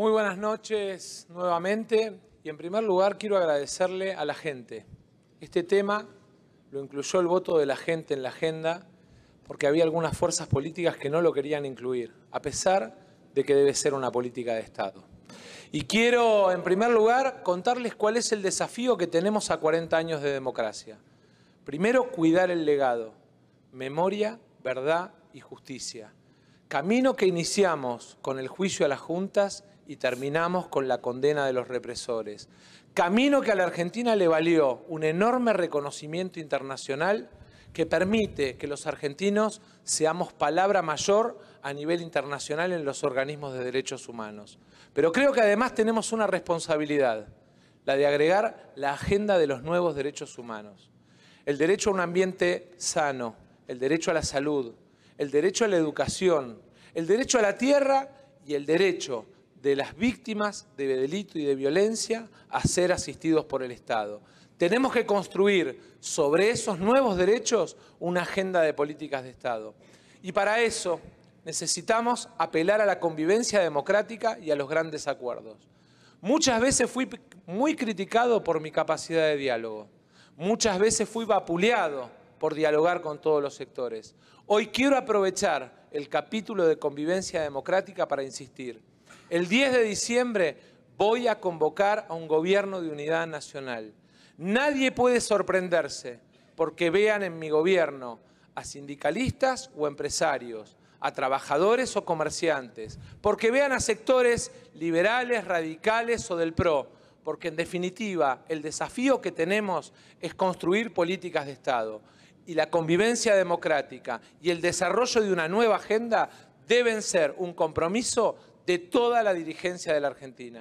Muy buenas noches nuevamente y en primer lugar quiero agradecerle a la gente. Este tema lo incluyó el voto de la gente en la agenda porque había algunas fuerzas políticas que no lo querían incluir, a pesar de que debe ser una política de Estado. Y quiero en primer lugar contarles cuál es el desafío que tenemos a 40 años de democracia. Primero, cuidar el legado, memoria, verdad y justicia. Camino que iniciamos con el juicio a las juntas y terminamos con la condena de los represores. Camino que a la Argentina le valió un enorme reconocimiento internacional que permite que los argentinos seamos palabra mayor a nivel internacional en los organismos de derechos humanos. Pero creo que además tenemos una responsabilidad, la de agregar la agenda de los nuevos derechos humanos. El derecho a un ambiente sano, el derecho a la salud, el derecho a la educación, el derecho a la tierra y el derecho de las víctimas de delito y de violencia a ser asistidos por el Estado. Tenemos que construir sobre esos nuevos derechos una agenda de políticas de Estado. Y para eso necesitamos apelar a la convivencia democrática y a los grandes acuerdos. Muchas veces fui muy criticado por mi capacidad de diálogo. Muchas veces fui vapuleado por dialogar con todos los sectores. Hoy quiero aprovechar el capítulo de convivencia democrática para insistir. El 10 de diciembre voy a convocar a un gobierno de unidad nacional. Nadie puede sorprenderse porque vean en mi gobierno a sindicalistas o empresarios, a trabajadores o comerciantes, porque vean a sectores liberales, radicales o del PRO, porque en definitiva el desafío que tenemos es construir políticas de Estado y la convivencia democrática y el desarrollo de una nueva agenda deben ser un compromiso de toda la dirigencia de la Argentina.